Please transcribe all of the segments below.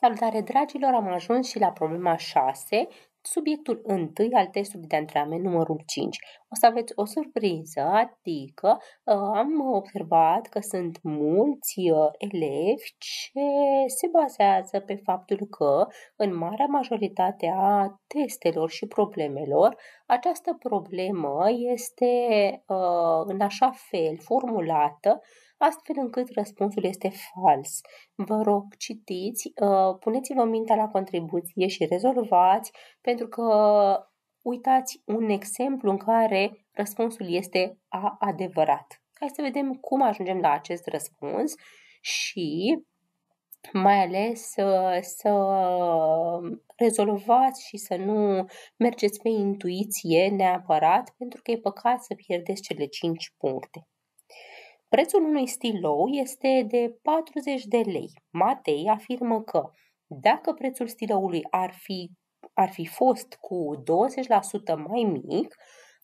Salutare dragilor, am ajuns și la problema 6, subiectul 1 al testului de antrenament numărul 5. O să aveți o surpriză, adică uh, am observat că sunt mulți uh, elevi ce se bazează pe faptul că în marea majoritate a testelor și problemelor, această problemă este uh, în așa fel formulată astfel încât răspunsul este fals. Vă rog, citiți, uh, puneți-vă mintea la contribuție și rezolvați, pentru că uitați un exemplu în care răspunsul este a adevărat. Hai să vedem cum ajungem la acest răspuns și mai ales să, uh, să rezolvați și să nu mergeți pe intuiție neapărat, pentru că e păcat să pierdeți cele 5 puncte. Prețul unui stilou este de 40 de lei. Matei afirmă că dacă prețul stiloului ar fi, ar fi fost cu 20% mai mic,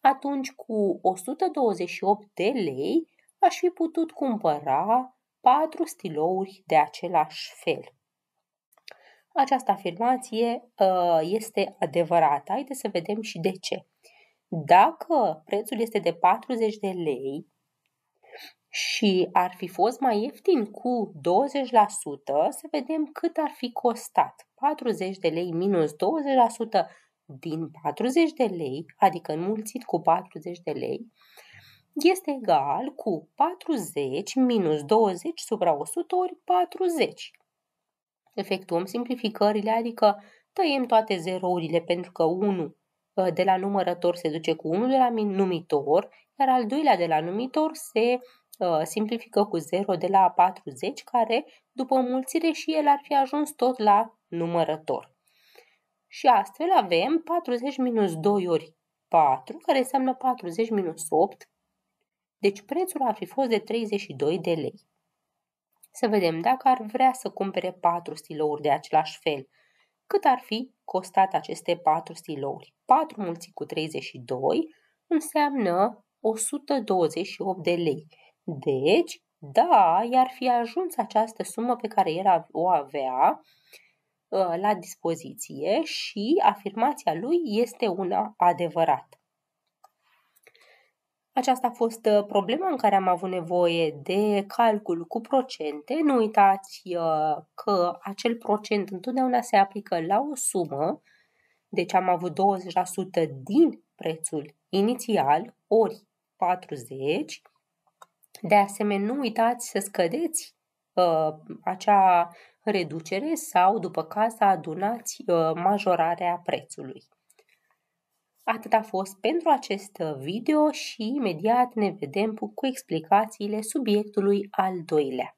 atunci cu 128 de lei aș fi putut cumpăra patru stilouri de același fel. Această afirmație uh, este adevărată. Haideți să vedem și de ce. Dacă prețul este de 40 de lei, și ar fi fost mai ieftin cu 20%, să vedem cât ar fi costat. 40 de lei minus 20% din 40 de lei, adică înmulțit cu 40 de lei, este egal cu 40 minus 20 supra 100 ori 40. Efectuăm simplificările, adică tăiem toate zerourile pentru că 1 uh, de la numărător se duce cu 1 de la numitor, iar al doilea de la numitor se Uh, simplifică cu 0 de la 40, care după mulțire și el ar fi ajuns tot la numărător. Și astfel avem 40 minus 2 ori 4, care înseamnă 40 minus 8, deci prețul ar fi fost de 32 de lei. Să vedem dacă ar vrea să cumpere 4 stilouri de același fel. Cât ar fi costat aceste 4 stilouri? 4 mulți cu 32 înseamnă 128 de lei deci, da, i-ar fi ajuns această sumă pe care era o avea ă, la dispoziție și afirmația lui este una adevărată. Aceasta a fost ă, problema în care am avut nevoie de calcul cu procente. Nu uitați ă, că acel procent întotdeauna se aplică la o sumă, deci am avut 20% din prețul inițial ori 40 de asemenea, nu uitați să scădeți uh, acea reducere sau, după caz, să adunați uh, majorarea prețului. Atât a fost pentru acest uh, video și imediat ne vedem cu explicațiile subiectului al doilea.